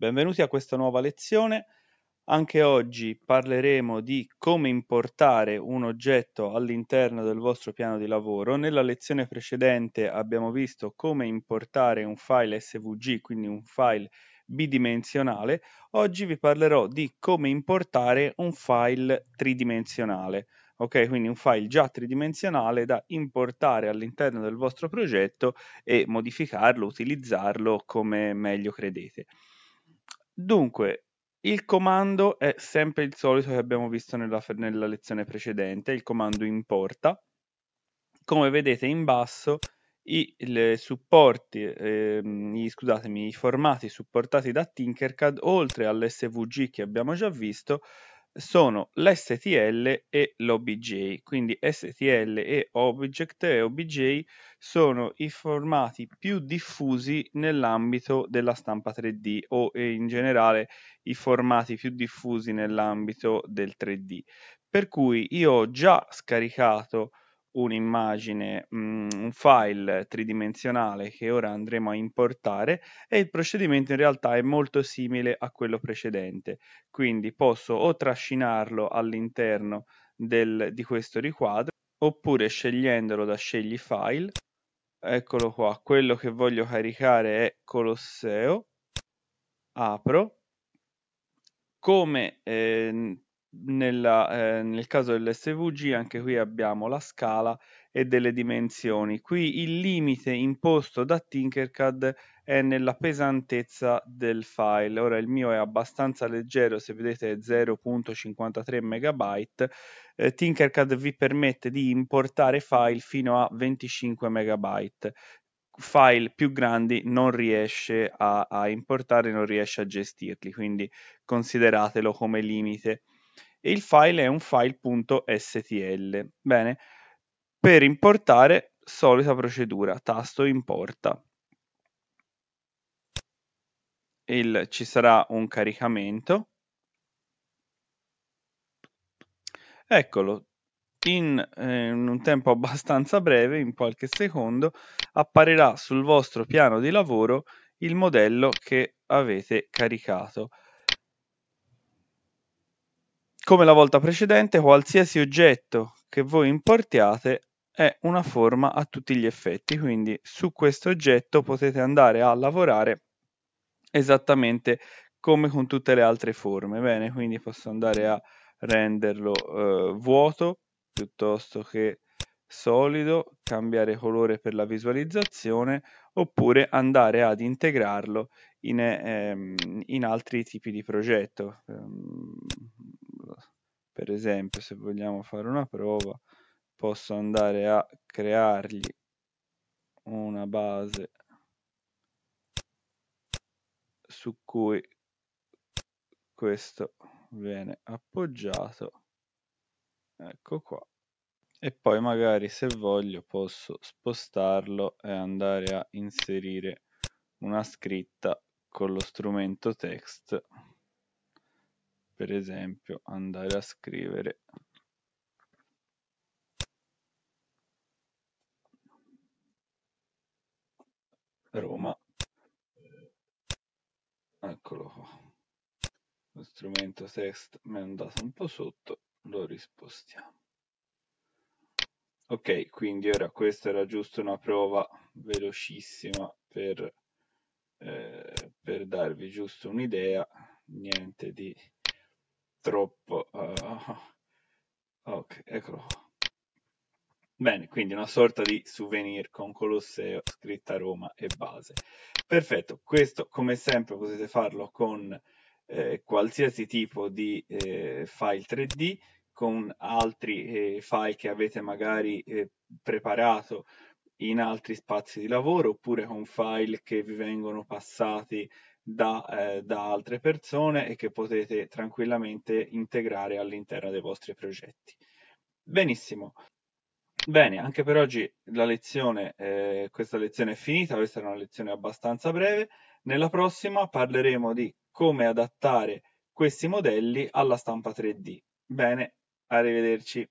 Benvenuti a questa nuova lezione. Anche oggi parleremo di come importare un oggetto all'interno del vostro piano di lavoro. Nella lezione precedente abbiamo visto come importare un file SVG, quindi un file bidimensionale. Oggi vi parlerò di come importare un file tridimensionale. Ok, quindi un file già tridimensionale da importare all'interno del vostro progetto e modificarlo, utilizzarlo come meglio credete. Dunque, il comando è sempre il solito che abbiamo visto nella, nella lezione precedente, il comando importa. Come vedete in basso i, supporti, ehm, i, i formati supportati da Tinkercad, oltre all'SVG che abbiamo già visto, sono l'STL e l'OBJ, quindi STL e Object e OBJ sono i formati più diffusi nell'ambito della stampa 3D o in generale i formati più diffusi nell'ambito del 3D. Per cui io ho già scaricato un'immagine, mm, un file tridimensionale che ora andremo a importare e il procedimento in realtà è molto simile a quello precedente, quindi posso o trascinarlo all'interno di questo riquadro oppure scegliendolo da scegli file, eccolo qua, quello che voglio caricare è Colosseo, apro, come eh, nella, eh, nel caso dell'SVG anche qui abbiamo la scala e delle dimensioni. Qui il limite imposto da Tinkercad è nella pesantezza del file. Ora il mio è abbastanza leggero, se vedete è 0.53 MB. Eh, Tinkercad vi permette di importare file fino a 25 MB file più grandi non riesce a, a importare, non riesce a gestirli, quindi consideratelo come limite e il file è un file.stl. Bene, per importare solita procedura, tasto importa. Il, ci sarà un caricamento. Eccolo, in, eh, in, un tempo abbastanza breve, in qualche secondo, apparirà sul vostro piano di lavoro il modello che avete caricato. Come la volta precedente, qualsiasi oggetto che voi importiate è una forma a tutti gli effetti, quindi su questo oggetto potete andare a lavorare esattamente come con tutte le altre forme. Bene, quindi posso andare a renderlo eh, vuoto piuttosto che solido, cambiare colore per la visualizzazione oppure andare ad integrarlo in, ehm, in altri tipi di progetto. Ehm, per esempio se vogliamo fare una prova posso andare a creargli una base su cui questo viene appoggiato ecco qua e poi magari se voglio posso spostarlo e andare a inserire una scritta con lo strumento text per esempio andare a scrivere Roma eccolo qua lo strumento text mi è andato un po' sotto lo rispostiamo ok quindi ora questa era giusto una prova velocissima per, eh, per darvi giusto un'idea niente di troppo... Uh, ok, eccolo Bene, quindi una sorta di souvenir con Colosseo scritta Roma e base. Perfetto, questo come sempre potete farlo con eh, qualsiasi tipo di eh, file 3D, con altri eh, file che avete magari eh, preparato in altri spazi di lavoro, oppure con file che vi vengono passati da, eh, da altre persone e che potete tranquillamente integrare all'interno dei vostri progetti. Benissimo. Bene, anche per oggi la lezione, eh, questa lezione è finita, questa era una lezione abbastanza breve. Nella prossima parleremo di come adattare questi modelli alla stampa 3D. Bene, arrivederci.